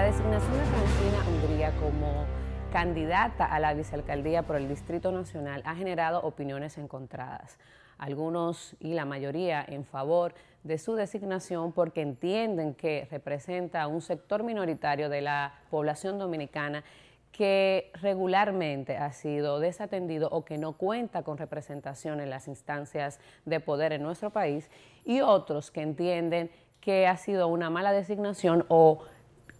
la designación de Francina Hungría como candidata a la vicealcaldía por el Distrito Nacional ha generado opiniones encontradas. Algunos y la mayoría en favor de su designación porque entienden que representa a un sector minoritario de la población dominicana que regularmente ha sido desatendido o que no cuenta con representación en las instancias de poder en nuestro país y otros que entienden que ha sido una mala designación o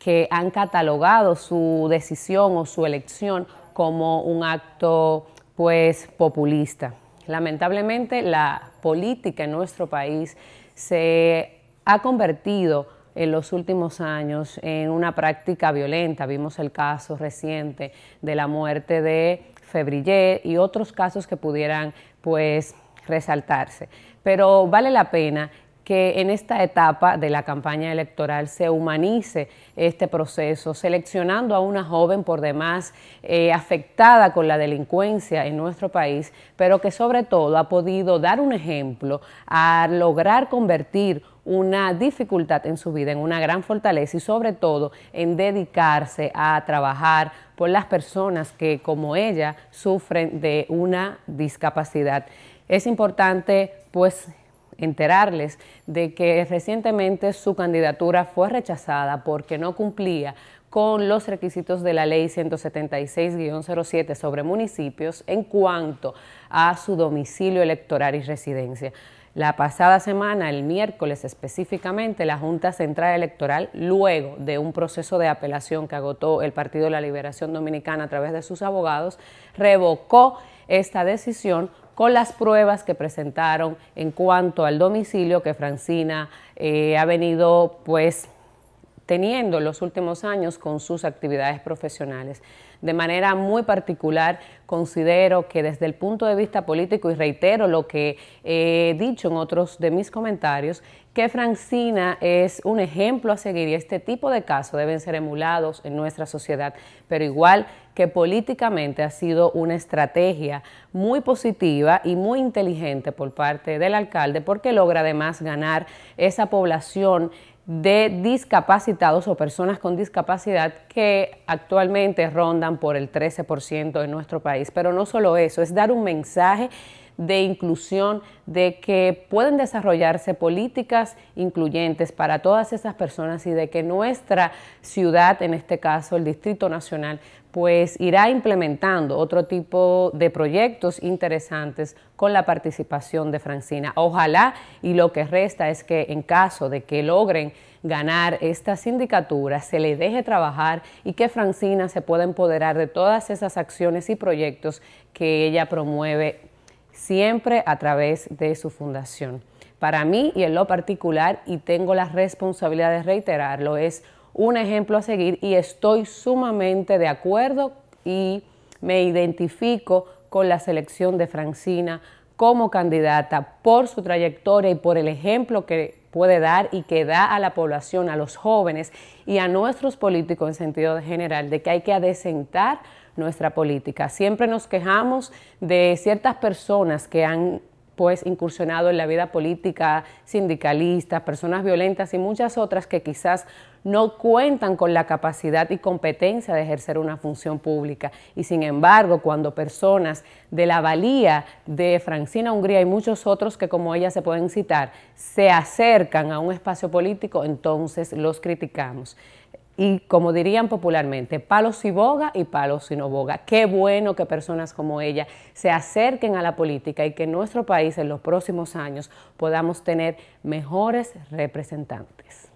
que han catalogado su decisión o su elección como un acto pues populista. Lamentablemente la política en nuestro país se ha convertido en los últimos años en una práctica violenta. Vimos el caso reciente de la muerte de Febrillet y otros casos que pudieran pues resaltarse. Pero vale la pena que en esta etapa de la campaña electoral se humanice este proceso, seleccionando a una joven por demás eh, afectada con la delincuencia en nuestro país, pero que sobre todo ha podido dar un ejemplo a lograr convertir una dificultad en su vida, en una gran fortaleza y sobre todo en dedicarse a trabajar por las personas que como ella sufren de una discapacidad. Es importante pues enterarles de que recientemente su candidatura fue rechazada porque no cumplía con los requisitos de la ley 176-07 sobre municipios en cuanto a su domicilio electoral y residencia. La pasada semana, el miércoles específicamente, la Junta Central Electoral, luego de un proceso de apelación que agotó el Partido de la Liberación Dominicana a través de sus abogados, revocó esta decisión con las pruebas que presentaron en cuanto al domicilio que Francina eh, ha venido pues teniendo los últimos años con sus actividades profesionales. De manera muy particular, considero que desde el punto de vista político, y reitero lo que he dicho en otros de mis comentarios, que Francina es un ejemplo a seguir y este tipo de casos deben ser emulados en nuestra sociedad, pero igual que políticamente ha sido una estrategia muy positiva y muy inteligente por parte del alcalde porque logra además ganar esa población de discapacitados o personas con discapacidad que actualmente rondan por el 13% en nuestro país. Pero no solo eso, es dar un mensaje de inclusión, de que pueden desarrollarse políticas incluyentes para todas esas personas y de que nuestra ciudad, en este caso el Distrito Nacional, pues irá implementando otro tipo de proyectos interesantes con la participación de Francina. Ojalá y lo que resta es que en caso de que logren ganar esta sindicatura, se le deje trabajar y que Francina se pueda empoderar de todas esas acciones y proyectos que ella promueve siempre a través de su fundación. Para mí y en lo particular, y tengo la responsabilidad de reiterarlo, es un ejemplo a seguir y estoy sumamente de acuerdo y me identifico con la selección de Francina como candidata por su trayectoria y por el ejemplo que puede dar y que da a la población, a los jóvenes y a nuestros políticos en sentido general, de que hay que adecentar nuestra política. Siempre nos quejamos de ciertas personas que han pues incursionado en la vida política, sindicalistas, personas violentas y muchas otras que quizás no cuentan con la capacidad y competencia de ejercer una función pública. Y sin embargo, cuando personas de la valía de Francina Hungría y muchos otros que como ella se pueden citar, se acercan a un espacio político, entonces los criticamos y como dirían popularmente, palos y boga y palos y no boga. Qué bueno que personas como ella se acerquen a la política y que en nuestro país en los próximos años podamos tener mejores representantes.